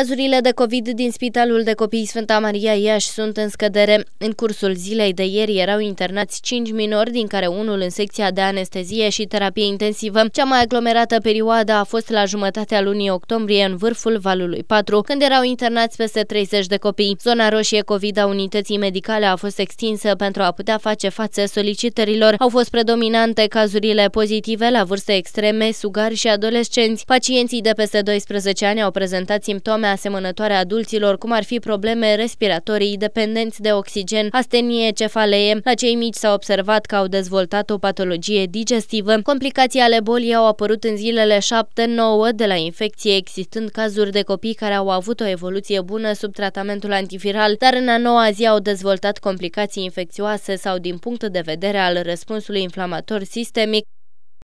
Cazurile de COVID din Spitalul de Copii Sfânta Maria Iași sunt în scădere. În cursul zilei de ieri erau internați 5 minori, din care unul în secția de anestezie și terapie intensivă. Cea mai aglomerată perioadă a fost la jumătatea lunii octombrie, în vârful valului 4, când erau internați peste 30 de copii. Zona roșie COVID a unității medicale a fost extinsă pentru a putea face față solicitărilor. Au fost predominante cazurile pozitive la vârste extreme, sugari și adolescenți. Pacienții de peste 12 ani au prezentat simptome probleme asemănătoare adulților, cum ar fi probleme respiratorii, dependenți de oxigen, astenie, cefalee. La cei mici s-a observat că au dezvoltat o patologie digestivă. Complicații ale bolii au apărut în zilele 7-9 de la infecție, existând cazuri de copii care au avut o evoluție bună sub tratamentul antiviral, dar în a noua zi au dezvoltat complicații infecțioase sau din punct de vedere al răspunsului inflamator sistemic,